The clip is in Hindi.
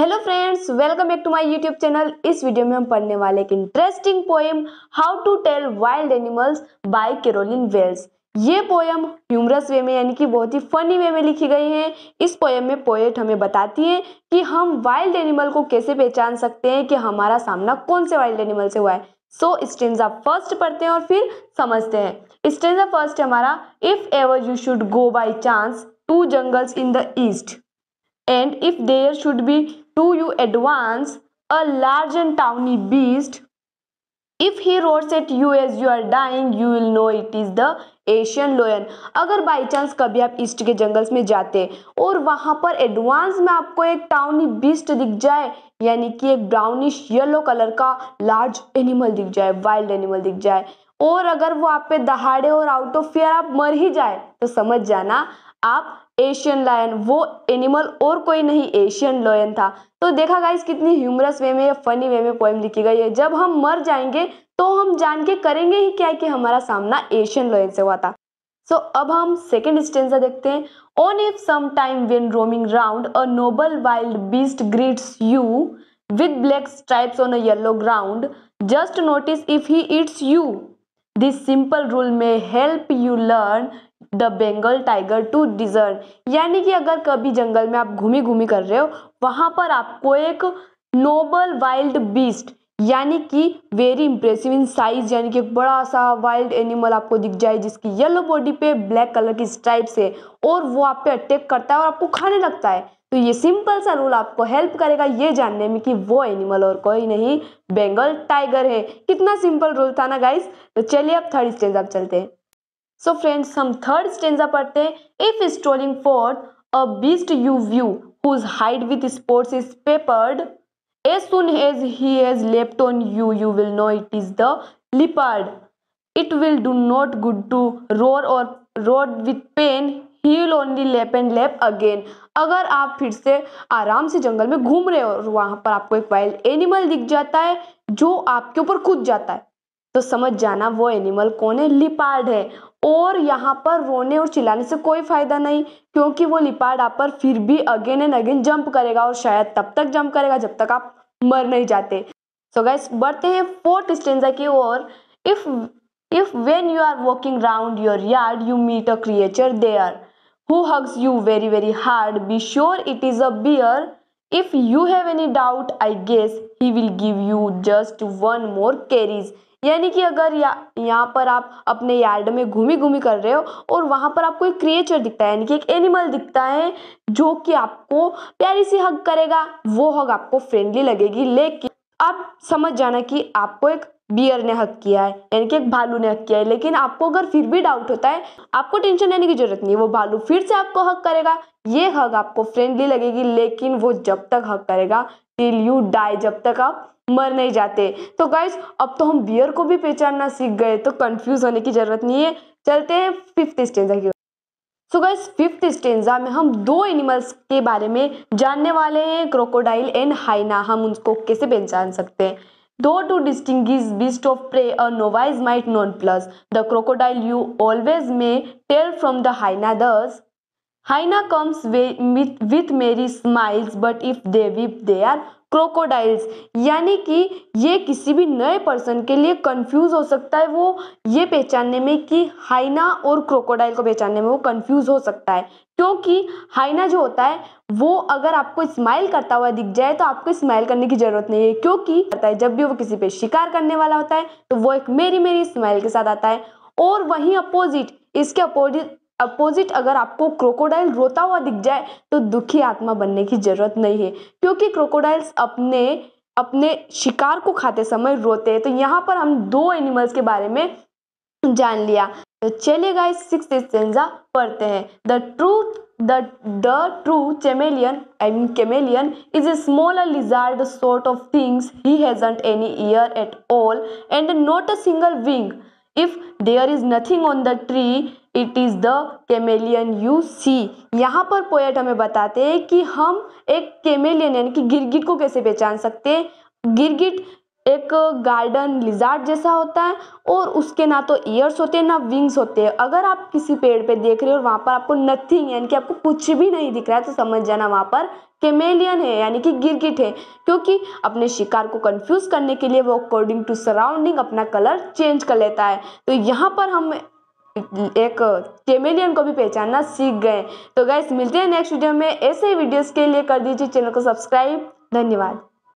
hello friends welcome back to my YouTube channel इस वीडियो में हम पढ़ने वाले एक interesting poem how to tell wild animals by Carolyn Wells ये पोएम ह्यूमरस वे में यानी कि बहुत ही फनी वे में लिखी गई है इस पोएम में पोएट हमें बताती है कि हम वाइल्ड एनिमल को कैसे पहचान सकते हैं कि हमारा सामना कौन से वाइल्ड एनिमल से हुआ है सो स्टेंजा फर्स्ट पढ़ते हैं और फिर समझते हैं स्टेंजा फर्स्ट हमारा if ever you should go by chance to jungles in the east and if there should be to you advance a large and tawny beast if he roars at you as you are dying you will know it is the Asian lion अगर बाई चांस कभी आप ईस्ट के जंगल्स में जाते और वहां पर एडवांस में आपको एक टाउनी बीस्ट दिख जाए यानी कि एक ब्राउनिश येलो कलर का लार्ज एनिमल दिख जाए वाइल्ड एनिमल दिख जाए और अगर वो आप पे दहाड़े और आउट ऑफ फियर आप मर ही जाए तो समझ जाना आप एशियन लायन वो एनिमल और कोई नहीं एशियन लॉयन था तो देखा गाइस कितनी ह्यूमरस वे में फनी वे में पोएम लिखी गई है जब हम मर जाएंगे तो हम जान के करेंगे ही क्या कि हमारा सामना एशियन लॉयन से हुआ था सो so, अब हम सेकेंड स्टेंजा देखते हैं on if some time when roaming round a noble wild beast greets you with black stripes on a yellow ground just notice if he eats you this simple rule may help you learn the Bengal tiger to discern यानी कि अगर कभी जंगल में आप घूमी घूमी कर रहे हो वहाँ पर आपको एक नोबल वाइल्ड बीस्ट यानी कि वेरी इंप्रेसिव इन साइज यानी कि एक बड़ा सा वाइल्ड एनिमल आपको दिख जाए जिसकी येलो बॉडी पे ब्लैक कलर की स्ट्राइप्स है और वो आप पे अटैक करता है और आपको खाने लगता है तो ये सिंपल सा रूल आपको हेल्प करेगा ये जानने में कि वो एनिमल और कोई नहीं बेंगल टाइगर है कितना सिंपल रूल था ना गाइस तो चलिए अब थर्ड स्टेज आप चलते हैं सो फ्रेंड्स हम थर्ड स्टेंजा पढ़ते हैं if strolling for a beast you view whose hide with spots is peppered as soon as he has leapt on you you will know it is the leopard it will do not good to roar or roar with pain he will only lep and lep again अगर आप फिर से आराम से जंगल में घूम रहे हो और वहाँ पर आपको एक वाइल्ड एनिमल दिख जाता है जो आपके ऊपर कूद जाता है तो समझ जाना वो एनिमल कौन है लिपार्ड है और यहाँ पर रोने और चिल्लाने से कोई फ़ायदा नहीं क्योंकि वो लिपार्ड आप पर फिर भी अगेन एंड अगेन जंप करेगा और शायद तब तक जंप करेगा जब तक आप मर नहीं जाते सो गैस बढ़ते हैं फोर्थ स्टेंजा की ओर if if when you are walking round your yard you meet a creature there who hugs you very very hard be sure it is a bear if you have any doubt I guess he will give you just one more caress यानी कि अगर या यहाँ पर आप अपने यार्ड में घूमी घूमी कर रहे हो और वहाँ पर आपको एक क्रिएचर दिखता है यानी कि एक एनिमल दिखता है जो कि आपको प्यारी सी हग करेगा वो हग आपको फ्रेंडली लगेगी लेकिन आप समझ जाना कि आपको एक बियर ने हक किया है यानी कि एक भालू ने हक किया है लेकिन आपको अगर फिर भी डाउट होता है आपको टेंशन लेने की जरूरत नहीं वो भालू फिर से आपको हक करेगा ये हक आपको फ्रेंडली लगेगी लेकिन वो जब तक हक करेगा टिल यू डाई जब तक आप मर नहीं जाते तो गाइज अब तो हम बियर को भी पहचानना सीख गए तो कंफ्यूज होने की जरूरत नहीं है चलते हैं फिफ्थ स्टेंजा की सो गाइज फिफ्थ स्टेंजा में हम दो एनिमल्स के बारे में जानने वाले हैं क्रोकोडाइल एंड हाइना हम उनको कैसे पहचान सकते हैं though to distinguish beast of prey a novice might nonplus the crocodile you always may tell from the hyena thus hyena comes with merry smiles but if they weep they are crocodiles यानी कि ये किसी भी नए पर्सन के लिए कंफ्यूज हो सकता है वो ये पहचानने में कि हाइना और क्रोकोडाइल को पहचानने में वो कंफ्यूज हो सकता है क्योंकि हाइना जो होता है वो अगर आपको स्माइल करता हुआ दिख जाए तो आपको स्माइल करने की ज़रूरत नहीं है क्योंकि पता है जब भी वो किसी पे शिकार करने वाला होता है तो वो एक मेरी मेरी स्माइल के साथ आता है और वहीं अपोजिट इसके अपोजिट अपोजिट अगर आपको क्रोकोडाइल रोता हुआ दिख जाए तो दुखी आत्मा बनने की जरूरत नहीं है क्योंकि क्रोकोडाइल्स अपने अपने शिकार को खाते समय रोते हैं तो यहाँ पर हम दो एनिमल्स के बारे में जान लिया तो चलिए गाइस सिक्स स्टेंजा पढ़ते हैं the truth the true chameleon I mean chameleon is a small a lizard sort of things he hasn't any ear at all and not a single wing if there is nothing on the tree it is the chameleon you see यहाँ पर पोएट हमें बताते हैं कि हम एक केमेलियन यानी कि गिरगिट को कैसे पहचान सकते हैं गिरगिट एक गार्डन लिजार्ड जैसा होता है और उसके ना तो ईयर्स होते हैं ना विंग्स होते हैं अगर आप किसी पेड़ पे देख रहे हो और वहाँ पर आपको नथिंग यानी कि आपको कुछ भी नहीं दिख रहा है तो समझ जाना वहाँ पर केमेलियन है यानी कि गिरगिट है क्योंकि अपने शिकार को कंफ्यूज करने के लिए वो अकॉर्डिंग टू सराउंडिंग अपना कलर चेंज कर लेता है तो यहाँ पर हम एक केमेलियन को भी पहचानना सीख गए तो गैस मिलते हैं नेक्स्ट वीडियो में ऐसे वीडियोज़ के लिए कर दीजिए चैनल को सब्सक्राइब धन्यवाद